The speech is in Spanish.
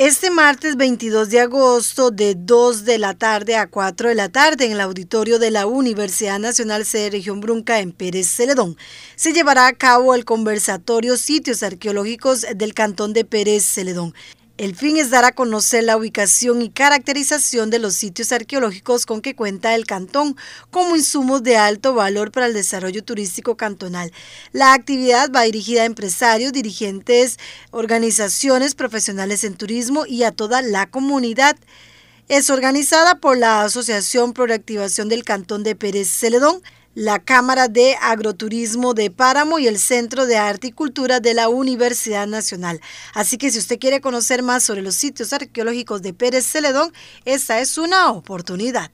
Este martes 22 de agosto de 2 de la tarde a 4 de la tarde en el auditorio de la Universidad Nacional de Región Brunca en Pérez Celedón se llevará a cabo el conversatorio Sitios Arqueológicos del Cantón de Pérez Celedón. El fin es dar a conocer la ubicación y caracterización de los sitios arqueológicos con que cuenta el cantón como insumos de alto valor para el desarrollo turístico cantonal. La actividad va dirigida a empresarios, dirigentes, organizaciones, profesionales en turismo y a toda la comunidad. Es organizada por la Asociación Proactivación del Cantón de Pérez Celedón la Cámara de Agroturismo de Páramo y el Centro de Arte y Cultura de la Universidad Nacional. Así que si usted quiere conocer más sobre los sitios arqueológicos de Pérez Celedón, esta es una oportunidad.